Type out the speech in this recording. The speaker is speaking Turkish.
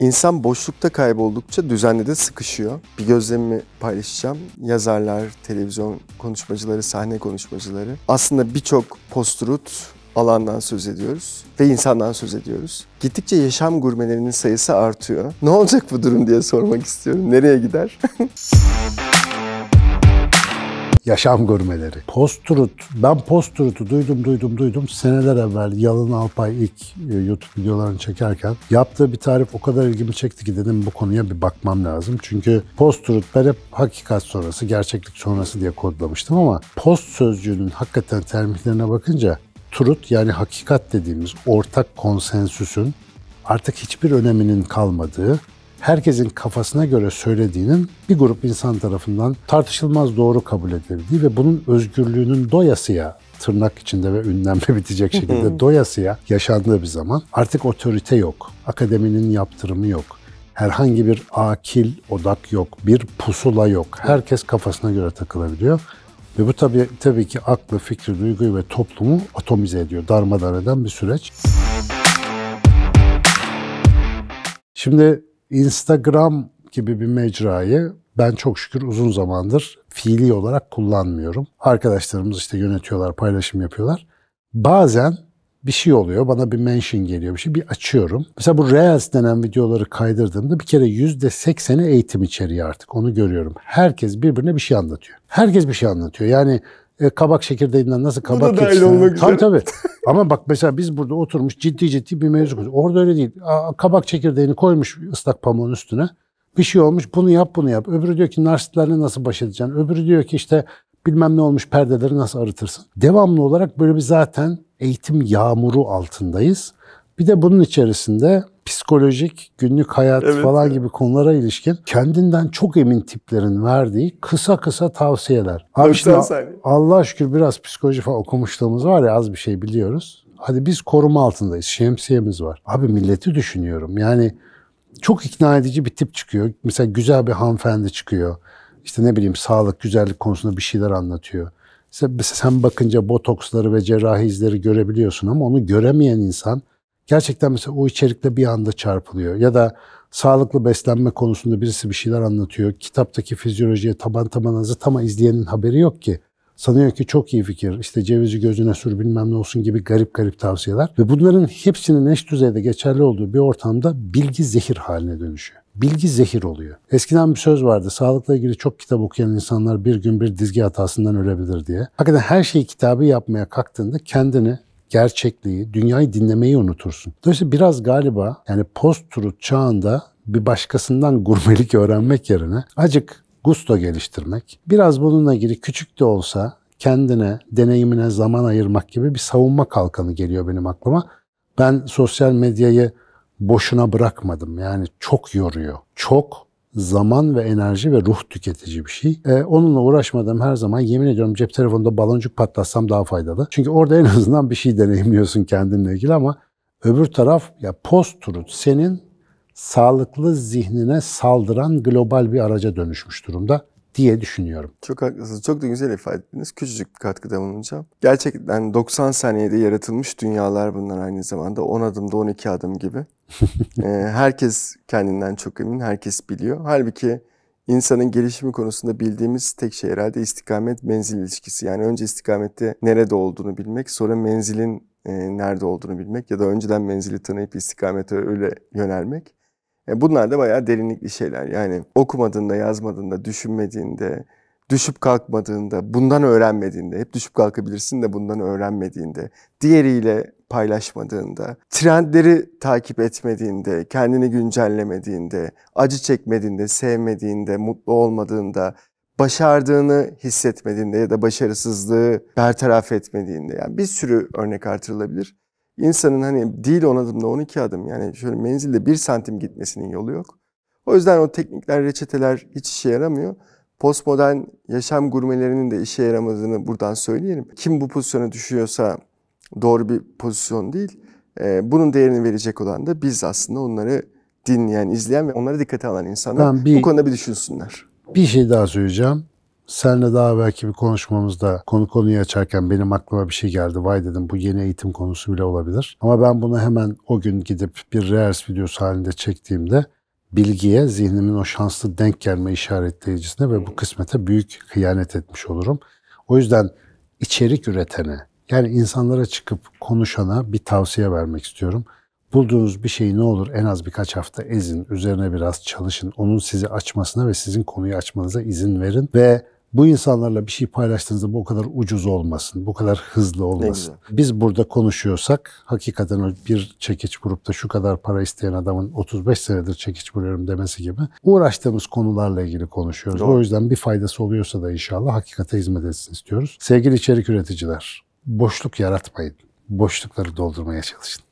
İnsan boşlukta kayboldukça düzenli de sıkışıyor. Bir gözlemimi paylaşacağım. Yazarlar, televizyon konuşmacıları, sahne konuşmacıları aslında birçok posturut alandan söz ediyoruz ve insandan söz ediyoruz. Gittikçe yaşam gurmelerinin sayısı artıyor. Ne olacak bu durum diye sormak istiyorum. Nereye gider? Yaşam gurmeleri. Post-truth. Ben post-truth'u duydum, duydum, duydum. Seneler evvel Yalın Alpay ilk e, YouTube videolarını çekerken yaptığı bir tarif o kadar ilgimi çekti ki dedim bu konuya bir bakmam lazım. Çünkü post-truth ben hep hakikat sonrası, gerçeklik sonrası diye kodlamıştım ama post sözcüğünün hakikaten terimlerine bakınca truth yani hakikat dediğimiz ortak konsensüsün artık hiçbir öneminin kalmadığı, herkesin kafasına göre söylediğinin bir grup insan tarafından tartışılmaz doğru kabul edildiği ve bunun özgürlüğünün doyasıya tırnak içinde ve ünlemle bitecek şekilde doyasıya yaşandığı bir zaman artık otorite yok. Akademinin yaptırımı yok. Herhangi bir akil odak yok, bir pusula yok. Herkes kafasına göre takılabiliyor. Ve bu tabii, tabii ki aklı, fikri, duyguyu ve toplumu atomize ediyor, darmadağın eden bir süreç. Şimdi Instagram gibi bir mecrayı ben çok şükür uzun zamandır fiili olarak kullanmıyorum. Arkadaşlarımız işte yönetiyorlar, paylaşım yapıyorlar. Bazen bir şey oluyor, bana bir mention geliyor bir şey, bir açıyorum. Mesela bu Reels denen videoları kaydırdığımda bir kere yüzde sekseni eğitim içeriği artık, onu görüyorum. Herkes birbirine bir şey anlatıyor. Herkes bir şey anlatıyor. Yani e, kabak çekirdeğinden nasıl kabak keksine. Tabii tabii. Ama bak mesela biz burada oturmuş ciddi ciddi bir mevzu koyuyoruz. Orada öyle değil. Aa, kabak çekirdeğini koymuş ıslak pamuğun üstüne. Bir şey olmuş bunu yap bunu yap. Öbürü diyor ki narsitlerle nasıl baş edeceksin. Öbürü diyor ki işte bilmem ne olmuş perdeleri nasıl arıtırsın. Devamlı olarak böyle bir zaten eğitim yağmuru altındayız. Bir de bunun içerisinde psikolojik, günlük hayat evet. falan gibi konulara ilişkin kendinden çok emin tiplerin verdiği kısa kısa tavsiyeler. Abi şimdi, Allah şükür biraz psikoloji falan okumuşluğumuz var ya az bir şey biliyoruz. Hadi biz koruma altındayız, şemsiyemiz var. Abi milleti düşünüyorum yani çok ikna edici bir tip çıkıyor. Mesela güzel bir hanımefendi çıkıyor. İşte ne bileyim sağlık, güzellik konusunda bir şeyler anlatıyor. Sen, sen bakınca botoksları ve cerrahi izleri görebiliyorsun ama onu göremeyen insan gerçekten mesela o içerikle bir anda çarpılıyor. Ya da sağlıklı beslenme konusunda birisi bir şeyler anlatıyor. Kitaptaki fizyolojiye taban tabanınızı azıt izleyenin haberi yok ki. Sanıyor ki çok iyi fikir. İşte cevizi gözüne sür bilmem ne olsun gibi garip garip tavsiyeler. Ve bunların hepsinin eş düzeyde geçerli olduğu bir ortamda bilgi zehir haline dönüşüyor. Bilgi zehir oluyor. Eskiden bir söz vardı. Sağlıkla ilgili çok kitap okuyan insanlar bir gün bir dizgi hatasından ölebilir diye. Hakikaten her şeyi kitabı yapmaya kalktığında kendini gerçekliği, dünyayı dinlemeyi unutursun. Dolayısıyla biraz galiba yani post-truth çağında bir başkasından gurmelik öğrenmek yerine acık gusto geliştirmek, biraz bununla ilgili küçük de olsa kendine, deneyimine zaman ayırmak gibi bir savunma kalkanı geliyor benim aklıma. Ben sosyal medyayı boşuna bırakmadım. Yani çok yoruyor. Çok zaman ve enerji ve ruh tüketici bir şey. E, onunla uğraşmadım her zaman yemin ediyorum cep telefonunda baloncuk patlatsam daha faydalı. Çünkü orada en azından bir şey deneyimliyorsun kendinle ilgili ama öbür taraf ya post truth senin sağlıklı zihnine saldıran global bir araca dönüşmüş durumda diye düşünüyorum. Çok haklısınız. Çok da güzel ifade ettiniz. Küçücük bir katkıda bulunacağım. Gerçekten 90 saniyede yaratılmış dünyalar bunlar aynı zamanda. 10 adımda 12 adım gibi. ee, herkes kendinden çok emin, herkes biliyor. Halbuki insanın gelişimi konusunda bildiğimiz tek şey herhalde istikamet menzil ilişkisi. Yani önce istikamette nerede olduğunu bilmek, sonra menzilin e, nerede olduğunu bilmek ya da önceden menzili tanıyıp istikamete öyle yönelmek. Yani e, bunlar da bayağı derinlikli şeyler. Yani okumadığında, yazmadığında, düşünmediğinde, düşüp kalkmadığında, bundan öğrenmediğinde, hep düşüp kalkabilirsin de bundan öğrenmediğinde, diğeriyle paylaşmadığında, trendleri takip etmediğinde, kendini güncellemediğinde, acı çekmediğinde, sevmediğinde, mutlu olmadığında, başardığını hissetmediğinde ya da başarısızlığı bertaraf etmediğinde yani bir sürü örnek artırılabilir insanın hani değil 10 adımda 12 adım yani şöyle menzilde bir santim gitmesinin yolu yok. O yüzden o teknikler, reçeteler hiç işe yaramıyor. Postmodern yaşam gurmelerinin de işe yaramadığını buradan söyleyelim. Kim bu pozisyona düşüyorsa doğru bir pozisyon değil. Ee, bunun değerini verecek olan da biz aslında onları dinleyen, izleyen ve onlara dikkate alan insanlar bir, bu konuda bir düşünsünler. Bir şey daha söyleyeceğim. Senle daha belki bir konuşmamızda konu konuyu açarken benim aklıma bir şey geldi. Vay dedim bu yeni eğitim konusu bile olabilir. Ama ben bunu hemen o gün gidip bir Reels videosu halinde çektiğimde bilgiye, zihnimin o şanslı denk gelme işaretleyicisine ve bu kısmete büyük hıyanet etmiş olurum. O yüzden içerik üretene, yani insanlara çıkıp konuşana bir tavsiye vermek istiyorum. Bulduğunuz bir şeyi ne olur en az birkaç hafta ezin, üzerine biraz çalışın. Onun sizi açmasına ve sizin konuyu açmanıza izin verin ve bu insanlarla bir şey paylaştığınızda bu kadar ucuz olmasın, bu kadar hızlı olmasın. Biz burada konuşuyorsak hakikaten bir çekiç grupta şu kadar para isteyen adamın 35 senedir çekiç buluyorum demesi gibi uğraştığımız konularla ilgili konuşuyoruz. Doğru. O yüzden bir faydası oluyorsa da inşallah hakikate hizmet etsin istiyoruz. Sevgili içerik üreticiler, boşluk yaratmayın. Boşlukları doldurmaya çalışın.